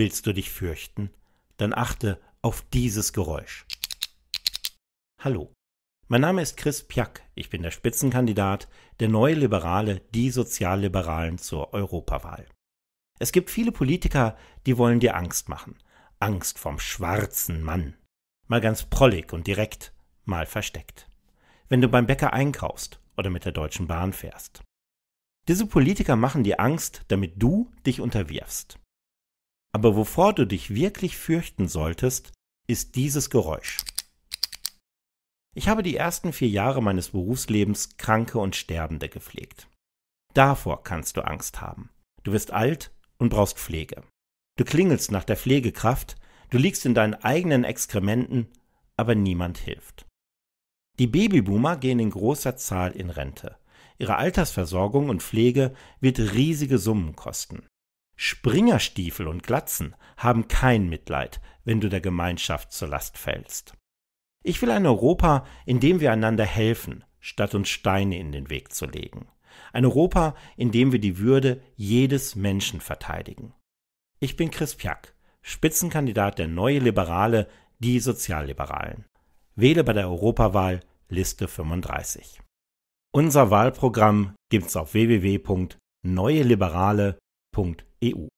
Willst du dich fürchten? Dann achte auf dieses Geräusch. Hallo, mein Name ist Chris Piak. Ich bin der Spitzenkandidat der Neue Liberale, die Sozialliberalen zur Europawahl. Es gibt viele Politiker, die wollen dir Angst machen. Angst vom schwarzen Mann. Mal ganz prollig und direkt, mal versteckt. Wenn du beim Bäcker einkaufst oder mit der Deutschen Bahn fährst. Diese Politiker machen dir Angst, damit du dich unterwirfst. Aber wovor du dich wirklich fürchten solltest, ist dieses Geräusch. Ich habe die ersten vier Jahre meines Berufslebens Kranke und Sterbende gepflegt. Davor kannst du Angst haben. Du wirst alt und brauchst Pflege. Du klingelst nach der Pflegekraft, du liegst in deinen eigenen Exkrementen, aber niemand hilft. Die Babyboomer gehen in großer Zahl in Rente. Ihre Altersversorgung und Pflege wird riesige Summen kosten. Springerstiefel und Glatzen haben kein Mitleid, wenn du der Gemeinschaft zur Last fällst. Ich will ein Europa, in dem wir einander helfen, statt uns Steine in den Weg zu legen. Ein Europa, in dem wir die Würde jedes Menschen verteidigen. Ich bin Chris Piak, Spitzenkandidat der Neue Liberale, die Sozialliberalen. Wähle bei der Europawahl Liste 35. Unser Wahlprogramm gibt's auf www.neueliberale.de www.eu